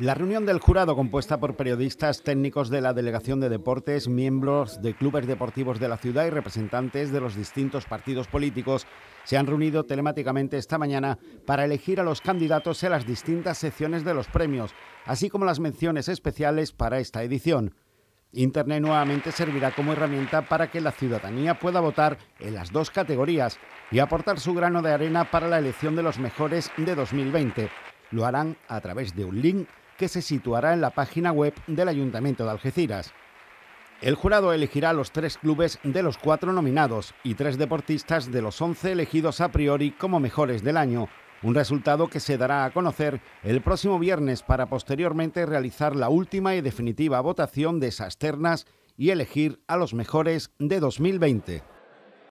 La reunión del jurado, compuesta por periodistas técnicos de la Delegación de Deportes, miembros de clubes deportivos de la ciudad y representantes de los distintos partidos políticos, se han reunido telemáticamente esta mañana para elegir a los candidatos en las distintas secciones de los premios, así como las menciones especiales para esta edición. Internet nuevamente servirá como herramienta para que la ciudadanía pueda votar en las dos categorías y aportar su grano de arena para la elección de los mejores de 2020 lo harán a través de un link que se situará en la página web del Ayuntamiento de Algeciras. El jurado elegirá los tres clubes de los cuatro nominados y tres deportistas de los once elegidos a priori como mejores del año, un resultado que se dará a conocer el próximo viernes para posteriormente realizar la última y definitiva votación de esas ternas y elegir a los mejores de 2020.